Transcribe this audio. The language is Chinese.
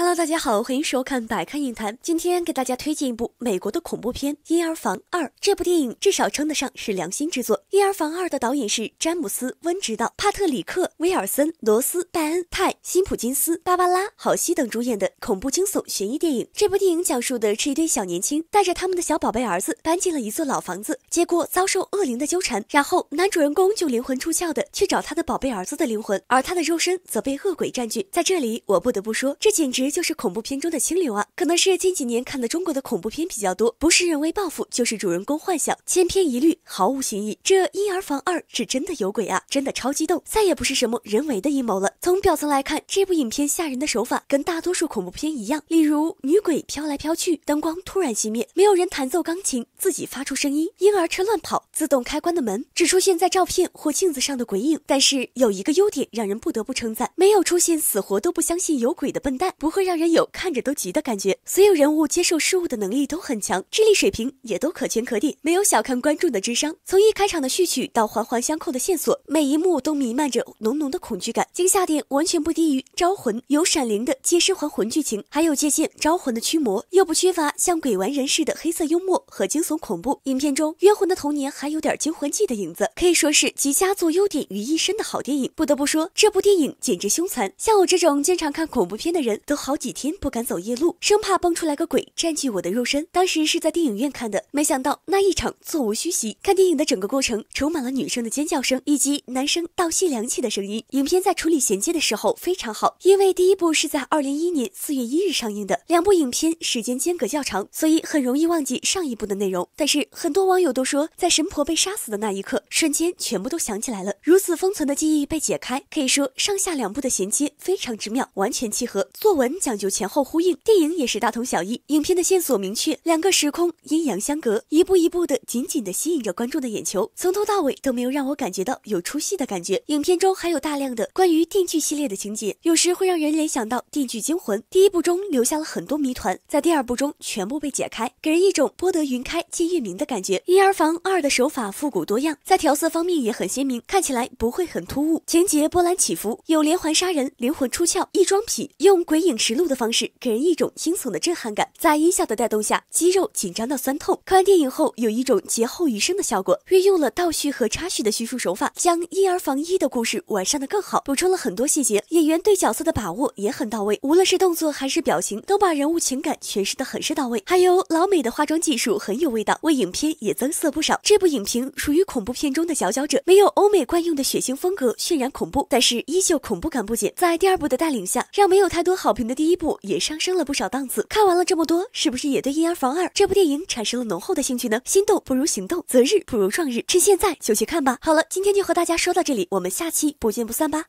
Hello，大家好，欢迎收看百看影谈。今天给大家推荐一部美国的恐怖片《婴儿房二》。这部电影至少称得上是良心之作。《婴儿房二》的导演是詹姆斯·温执导，帕特里克·威尔森、罗斯·拜恩、泰·辛普金斯、芭芭拉·郝西等主演的恐怖惊悚悬疑电影。这部电影讲述的是一对小年轻带着他们的小宝贝儿子搬进了一座老房子，结果遭受恶灵的纠缠。然后男主人公就灵魂出窍的去找他的宝贝儿子的灵魂，而他的肉身则被恶鬼占据。在这里，我不得不说，这简直。就是恐怖片中的清流啊，可能是近几年看的中国的恐怖片比较多，不是人为报复，就是主人公幻想，千篇一律，毫无新意。这婴儿房二是真的有鬼啊，真的超激动，再也不是什么人为的阴谋了。从表层来看，这部影片吓人的手法跟大多数恐怖片一样，例如女鬼飘来飘去，灯光突然熄灭，没有人弹奏钢琴，自己发出声音，婴儿车乱跑，自动开关的门，只出现在照片或镜子上的鬼影。但是有一个优点让人不得不称赞，没有出现死活都不相信有鬼的笨蛋，不。会让人有看着都急的感觉。所有人物接受事物的能力都很强，智力水平也都可圈可点，没有小看观众的智商。从一开场的序曲到环环相扣的线索，每一幕都弥漫着浓浓的恐惧感，惊吓点完全不低于《招魂》。有《闪灵》的借尸还魂剧情，还有借鉴《招魂的驱魔，又不缺乏像鬼玩人似的黑色幽默和惊悚恐怖。影片中冤魂的童年还有点《惊魂记》的影子，可以说是集家族优点于一身的好电影。不得不说，这部电影简直凶残。像我这种经常看恐怖片的人都好。好几天不敢走夜路，生怕蹦出来个鬼占据我的肉身。当时是在电影院看的，没想到那一场座无虚席。看电影的整个过程，充满了女生的尖叫声以及男生倒吸凉气的声音。影片在处理衔接的时候非常好，因为第一部是在二零一一年四月一日上映的，两部影片时间间隔较长，所以很容易忘记上一部的内容。但是很多网友都说，在神婆被杀死的那一刻，瞬间全部都想起来了。如此封存的记忆被解开，可以说上下两部的衔接非常之妙，完全契合。作文。讲究前后呼应，电影也是大同小异。影片的线索明确，两个时空阴阳相隔，一步一步的紧紧的吸引着观众的眼球，从头到尾都没有让我感觉到有出戏的感觉。影片中还有大量的关于电锯系列的情节，有时会让人联想到《电锯惊魂》第一部中留下了很多谜团，在第二部中全部被解开，给人一种拨得云开见月明的感觉。婴儿房二的手法复古多样，在调色方面也很鲜明，看起来不会很突兀。情节波澜起伏，有连环杀人、灵魂出窍、异装癖，用鬼影。实录的方式给人一种惊悚的震撼感，在音效的带动下，肌肉紧张到酸痛。看完电影后，有一种劫后余生的效果。运用了倒叙和插叙的叙述手法，将婴儿防衣的故事完善的更好，补充了很多细节。演员对角色的把握也很到位，无论是动作还是表情，都把人物情感诠释的很是到位。还有老美的化妆技术很有味道，为影片也增色不少。这部影评属于恐怖片中的佼佼者，没有欧美惯用的血腥风格渲染恐怖，但是依旧恐怖感不减。在第二部的带领下，让没有太多好评。的第一部也上升了不少档次。看完了这么多，是不是也对《婴儿房二》这部电影产生了浓厚的兴趣呢？心动不如行动，择日不如撞日，趁现在就去看吧。好了，今天就和大家说到这里，我们下期不见不散吧。